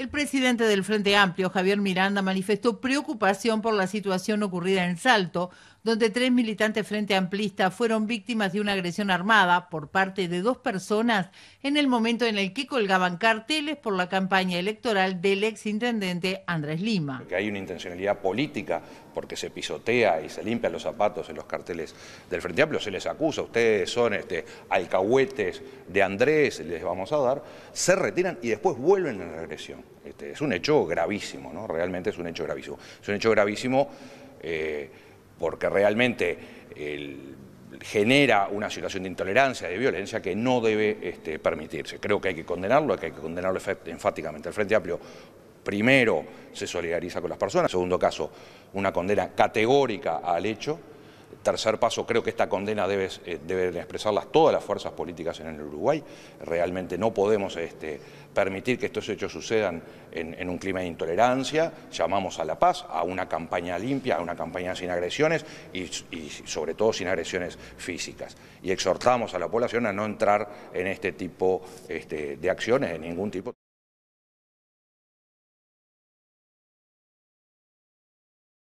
El presidente del Frente Amplio, Javier Miranda, manifestó preocupación por la situación ocurrida en Salto, donde tres militantes Frente Amplista fueron víctimas de una agresión armada por parte de dos personas en el momento en el que colgaban carteles por la campaña electoral del exintendente Andrés Lima. hay una intencionalidad política porque se pisotea y se limpia los zapatos en los carteles del Frente Amplio, se les acusa, ustedes son este, alcahuetes de Andrés, les vamos a dar, se retiran y después vuelven a la agresión. Este, es un hecho gravísimo, ¿no? Realmente es un hecho gravísimo. Es un hecho gravísimo eh, porque realmente genera una situación de intolerancia, de violencia que no debe este, permitirse. Creo que hay que condenarlo, hay que condenarlo enfáticamente. El Frente Amplio primero se solidariza con las personas, segundo caso una condena categórica al hecho tercer paso, creo que esta condena debe, eh, deben expresarlas todas las fuerzas políticas en el Uruguay. Realmente no podemos este, permitir que estos hechos sucedan en, un clima de intolerancia. Llamamos a la paz, a una campaña limpia, a una campaña sin agresiones y, sobre todo sin agresiones físicas. Y exhortamos a la población a no entrar en este tipo este, de acciones, en ningún tipo.